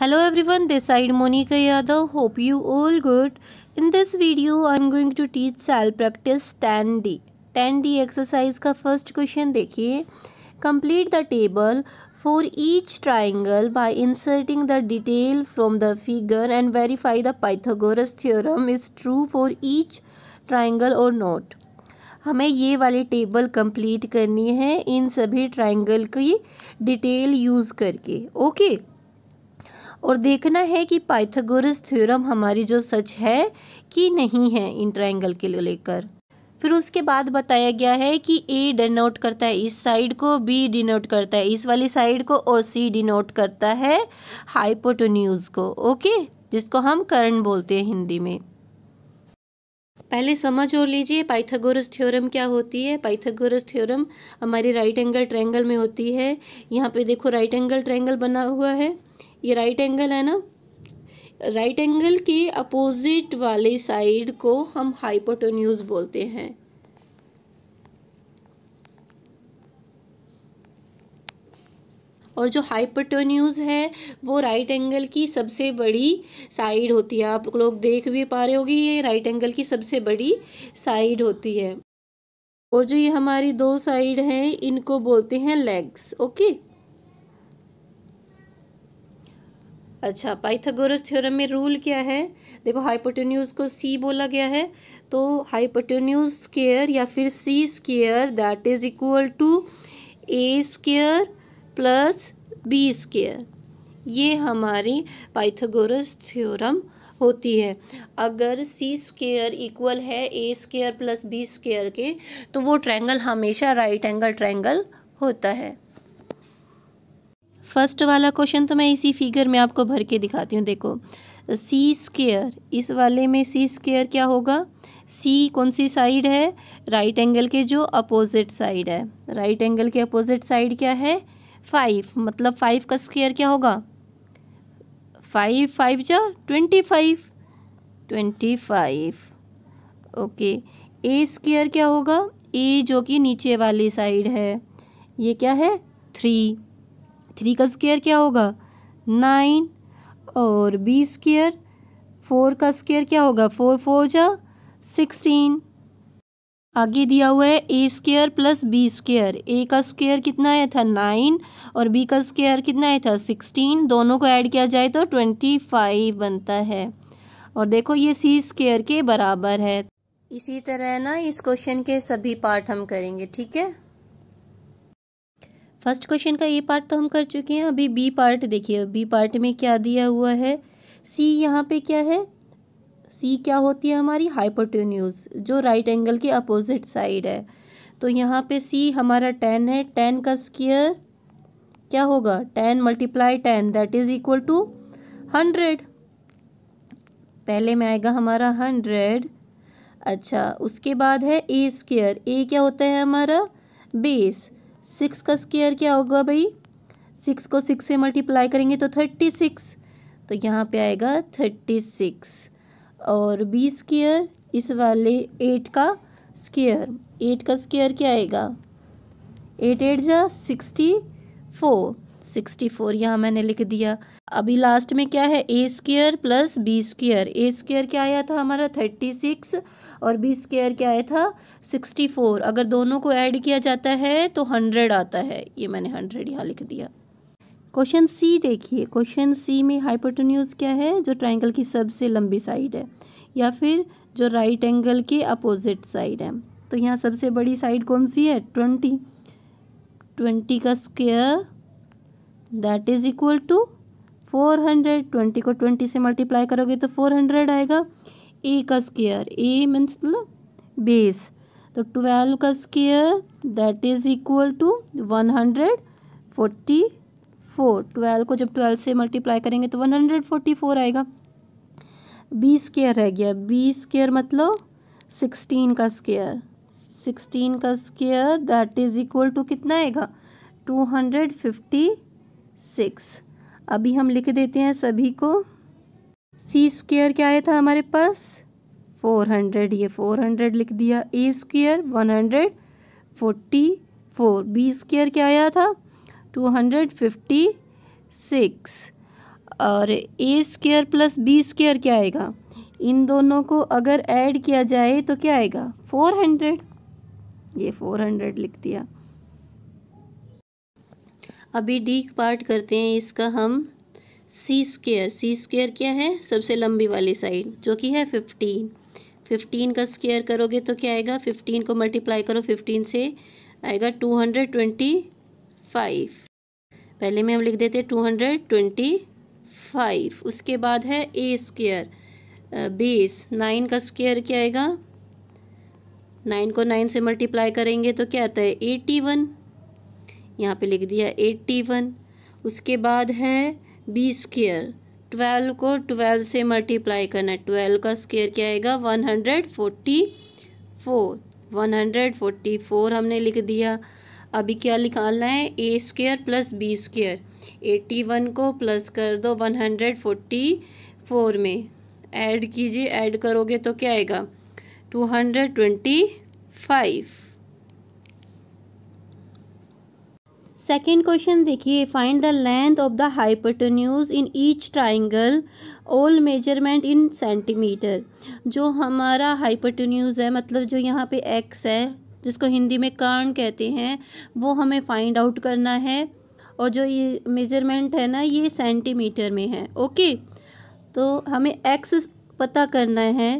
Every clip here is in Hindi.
Hello everyone this side Monika Yadav hope you all good in this video I am going to teach self practice ten D ten D exercise का फर्स्ट क्वेश्चन देखिए complete the table for each triangle by inserting the detail from the figure and verify the Pythagoras theorem is true for each triangle और नॉट हमें ये वाली टेबल कंप्लीट करनी है इन सभी ट्राइंगल की डिटेल यूज़ करके ओके okay? और देखना है कि पाइथागोरस थ्योरम हमारी जो सच है कि नहीं है इन ट्राइंगल के लेकर फिर उसके बाद बताया गया है कि ए डिनोट करता है इस साइड को बी डिनोट करता है इस वाली साइड को और सी डिनोट करता है हाइपोटोन्यूज़ को ओके जिसको हम कर्ण बोलते हैं हिंदी में पहले समझ और लीजिए पाइथागोरस थ्योरम क्या होती है पाइथागोरस थ्योरम हमारी राइट एंगल ट्रायंगल में होती है यहाँ पे देखो राइट एंगल ट्रायंगल बना हुआ है ये राइट एंगल है ना राइट एंगल के अपोजिट वाले साइड को हम हाइपोटोन्यूज बोलते हैं और जो हाइपोटोन्यूज है वो राइट एंगल की सबसे बड़ी साइड होती है आप लोग देख भी पा रहे होगी ये राइट एंगल की सबसे बड़ी साइड होती है और जो ये हमारी दो साइड हैं इनको बोलते हैं लेग्स ओके अच्छा पाइथागोरस थ्योरम में रूल क्या है देखो हाइपोटोन्यूज को सी बोला गया है तो हाइपोटोन्यूज स्केयर या फिर C square that is equal to A square plus B square ये हमारी पाइथागोरस थ्योरम होती है अगर सी स्केयर इक्वल है A square plus B square के तो वो ट्रैंगल हमेशा राइट एंगल ट्रैंगल होता है फर्स्ट वाला क्वेश्चन तो मैं इसी फिगर में आपको भर के दिखाती हूँ देखो सी स्क्र इस वाले में सी स्क्र क्या होगा सी कौन सी साइड है राइट एंगल के जो अपोजिट साइड है राइट एंगल के अपोजिट साइड क्या है फाइव मतलब फाइव का स्क्वेयर क्या होगा फाइव फाइव जा twenty five twenty five okay A square क्या होगा ए जो कि नीचे वाली साइड है ये क्या है थ्री थ्री का स्क्वेयर क्या होगा नाइन और बी स्क्वेयर फोर का स्क्वेयर क्या होगा फोर फोर जा सिक्सटीन आगे दिया हुआ है A square plus B square A का स्क्वेयर कितना आया था नाइन और बी का स्क्वेयर कितना आया था सिक्सटीन दोनों को ऐड किया जाए तो ट्वेंटी फाइव बनता है और देखो ये सी स्क्वेयर के बराबर है इसी तरह ना इस क्वेश्चन के सभी पार्ट हम करेंगे ठीक है फर्स्ट क्वेश्चन का ए पार्ट तो हम कर चुके हैं अभी बी पार्ट देखिए बी पार्ट में क्या दिया हुआ है सी यहाँ पे क्या है सी क्या होती है हमारी हाइपोटोन्यूज जो राइट एंगल के अपोजिट साइड है तो यहाँ पे सी हमारा टेन है टेन का स्क्वेयर क्या होगा ten multiply ten that is equal to hundred पहले में आएगा हमारा हंड्रेड अच्छा उसके बाद है ए स्क्वेयर ए क्या होता है हमारा बेस सिक्स का स्केयर क्या होगा भाई सिक्स को सिक्स से मल्टीप्लाई करेंगे तो थर्टी सिक्स तो यहाँ पे आएगा थर्टी सिक्स और बी स्केयर इस वाले एट का स्केयर एट का स्केयर क्या आएगा एट एट जा सिक्सटी फोर सिक्सटी फोर यहाँ मैंने लिख दिया अभी लास्ट में क्या है A square plus B square A square क्या आया था हमारा थर्टी सिक्स और बी स्क्र क्या आया था सिक्सटी फोर अगर दोनों को ऐड किया जाता है तो हंड्रेड आता है ये मैंने हंड्रेड यहाँ लिख दिया क्वेश्चन सी देखिए क्वेश्चन सी में हाइपोटेन्यूज क्या है जो ट्राइंगल की सबसे लंबी साइड है या फिर जो राइट एंगल के अपोजिट साइड है तो यहाँ सबसे बड़ी साइड कौन सी है ट्वेंटी ट्वेंटी का square that is equal to four hundred twenty को ट्वेंटी से मल्टीप्लाई करोगे तो फोर हंड्रेड आएगा ए का स्क्वेयर ए मीन्स मतलब बेस तो ट्वेल्व का square that is equal to one hundred forty four twelve को जब ट्वेल्व से मल्टीप्लाई करेंगे तो वन हंड्रेड फोर्टी फोर आएगा बी स्क्वेयर रह गया बी स्क्वेयर मतलब सिक्सटीन का स्क्वेयर सिक्सटीन का square that is equal to कितना आएगा टू हंड्रेड फिफ्टी सिक्स अभी हम लिख देते हैं सभी को सी स्क्वेयर क्या आया था हमारे पास फोर हंड्रेड ये फोर हंड्रेड लिख दिया A square one hundred forty four B square क्या आया था टू हंड्रेड फिफ्टी सिक्स और A square plus B square क्या आएगा इन दोनों को अगर ऐड किया जाए तो क्या आएगा फोर हंड्रेड ये फोर हंड्रेड लिख दिया अभी डी पार्ट करते हैं इसका हम सी स्क्वेयर सी स्क्वेयर क्या है सबसे लंबी वाली साइड जो कि है फिफ्टीन फिफ्टीन का स्क्वेयर करोगे तो क्या आएगा फिफ्टीन को मल्टीप्लाई करो फिफ्टीन से आएगा टू हंड्रेड ट्वेंटी फाइव पहले में हम लिख देते टू हंड्रेड ट्वेंटी फाइव उसके बाद है ए स्क्वेयर बीस नाइन का स्क्वेयर क्या आएगा नाइन को नाइन से मल्टीप्लाई करेंगे तो क्या आता है एटी वन यहाँ पे लिख दिया एट्टी वन उसके बाद है बी स्क्र ट्वेल्व को ट्वेल्व से मल्टीप्लाई करना है ट्वेल्व का स्क्वेयर क्या आएगा one hundred forty four one hundred forty four हमने लिख दिया अभी क्या निकालना है A square plus B square eighty one को प्लस कर दो वन हंड्रेड फोर्टी फोर में ऐड कीजिए ऐड करोगे तो क्या आएगा two hundred twenty five second question देखिए find the length of the hypotenuse in each triangle all measurement in centimetre जो हमारा हाइपोटोन्यूज़ है मतलब जो यहाँ पे एक्स है जिसको हिंदी में कर्ण कहते हैं वो हमें फाइंड आउट करना है और जो ये मेजरमेंट है ना ये सेंटीमीटर में है ओके तो हमें एक्स पता करना है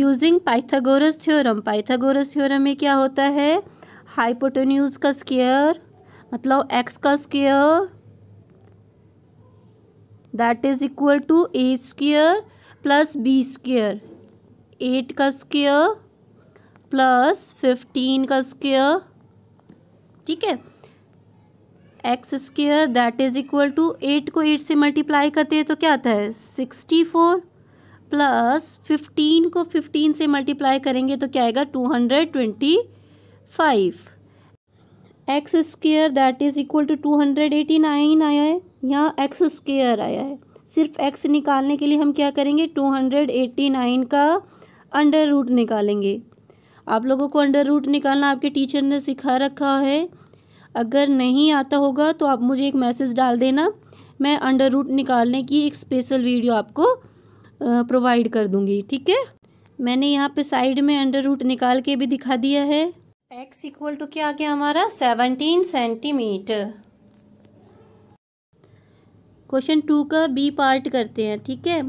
using Pythagoras theorem Pythagoras theorem में क्या होता है हाइपोटोन्यूज़ का स्केयर मतलब एक्स का square that is equal to A square plus B square eight का स्क्वेयर प्लस फिफ्टीन का स्क्वेयर ठीक है X square that is equal to eight को एट से मल्टीप्लाई करते हैं तो क्या आता है सिक्सटी फोर प्लस फिफ्टीन को फिफ्टीन से मल्टीप्लाई करेंगे तो क्या आएगा two hundred twenty five X square that is equal to two hundred eighty nine आया है यहाँ एक्स स्क्र आया है सिर्फ एक्स निकालने के लिए हम क्या करेंगे टू हंड्रेड एट्टी नाइन का अंडर रूट निकालेंगे आप लोगों को अंडर रूट निकालना आपके टीचर ने सिखा रखा है अगर नहीं आता होगा तो आप मुझे एक मैसेज डाल देना मैं अंडर रूट निकालने की एक स्पेशल वीडियो आपको प्रोवाइड कर दूँगी ठीक है मैंने यहाँ पे साइड में अंडर रूट निकाल के भी दिखा दिया है एक्स इक्वल टू क्या आ गया हमारा सेवनटीन सेंटीमीटर क्वेश्चन टू का बी पार्ट करते हैं ठीक है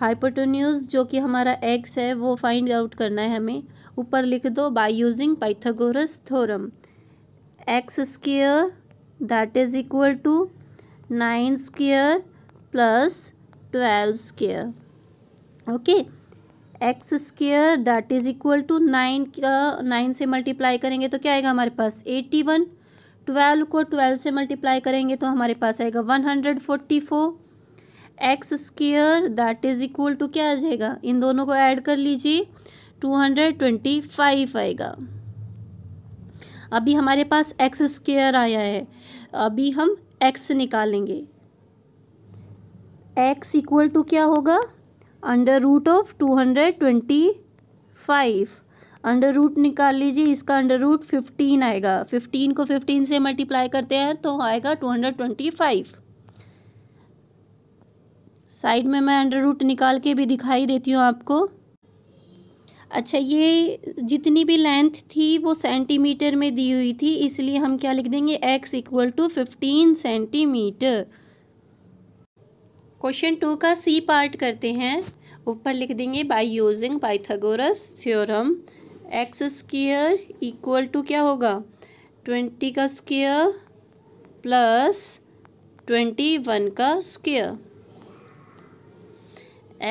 हाइपोटोन्यूज जो कि हमारा एक्स है वो फाइंड आउट करना है हमें ऊपर लिख दो by using Pythagoras theorem x square that is equal to nine square plus twelve square okay x square that is equal to nine का नाइन से मल्टीप्लाई करेंगे तो क्या आएगा हमारे पास एट्टी वन ट्वेल्व को ट्वेल्व से मल्टीप्लाई करेंगे तो हमारे पास आएगा one hundred forty four x square that is equal to क्या आ जाएगा इन दोनों को ऐड कर लीजिए टू हंड्रेड ट्वेंटी फाइव आएगा अभी हमारे पास एक्स स्क्र आया है अभी हम एक्स निकालेंगे एक्स इक्वल टू क्या होगा under root of two hundred twenty five under root निकाल लीजिए इसका अंडर रूट फिफ्टीन आएगा फिफ्टीन को फिफ्टीन से मल्टीप्लाई करते हैं तो आएगा two hundred twenty five side में मैं अंडर रूट निकाल के भी दिखाई देती हूँ आपको अच्छा ये जितनी भी लेंथ थी वो सेंटीमीटर में दी हुई थी इसलिए हम क्या लिख देंगे x equal to fifteen centimetre question two का सी पार्ट करते हैं ऊपर लिख देंगे by using Pythagoras theorem x square equal to क्या होगा ट्वेंटी का स्क्र प्लस ट्वेंटी वन का square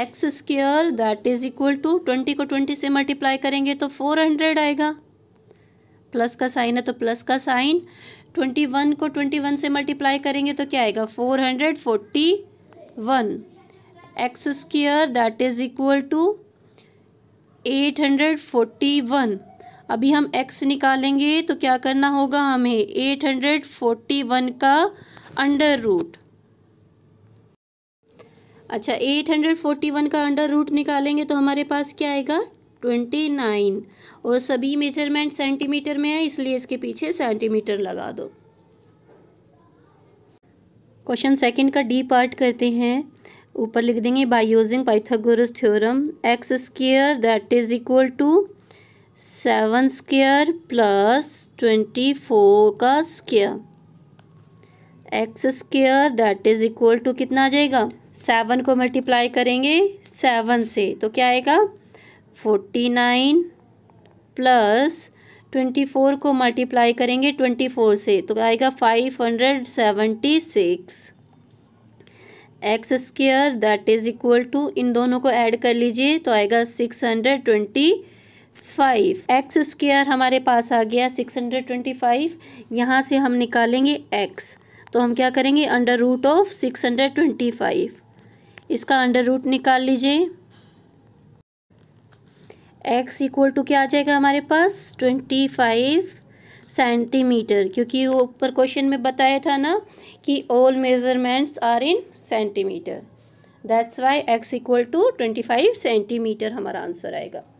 x square that is equal to twenty को ट्वेंटी से मल्टीप्लाई करेंगे तो फोर हंड्रेड आएगा प्लस का साइन है तो प्लस का साइन ट्वेंटी वन को ट्वेंटी वन से मल्टीप्लाई करेंगे तो क्या आएगा four hundred forty one x square that is equal to eight hundred forty one अभी हम x निकालेंगे तो क्या करना होगा हमें एट हंड्रेड फोर्टी वन का अंडर रूट अच्छा एट हंड्रेड फोर्टी वन का अंडर रूट निकालेंगे तो हमारे पास क्या आएगा ट्वेंटी नाइन और सभी मेजरमेंट सेंटीमीटर में है इसलिए इसके पीछे सेंटीमीटर लगा दो क्वेश्चन सेकंड का डी पार्ट करते हैं ऊपर लिख देंगे by using Pythagoras theorem x square that is equal to seven square plus twenty four का square x square that is equal to कितना आ जाएगा सेवन को मल्टीप्लाई करेंगे सेवन से तो क्या आएगा forty nine plus twenty four को मल्टीप्लाई करेंगे ट्वेंटी फोर से तो आएगा five hundred seventy six x square that is equal to इन दोनों को ऐड कर लीजिए तो आएगा six hundred twenty five x square हमारे पास आ गया सिक्स हंड्रेड ट्वेंटी फाइव यहाँ से हम निकालेंगे एक्स तो हम क्या करेंगे under root of six hundred twenty five इसका अंडर रूट निकाल लीजिए एक्स इक्वल टू क्या आ जाएगा हमारे पास ट्वेंटी फाइव सेंटीमीटर क्योंकि वो ऊपर क्वेश्चन में बताया था ना कि all measurements are in centimetre that's why x equal to twenty five centimetre हमारा आंसर आएगा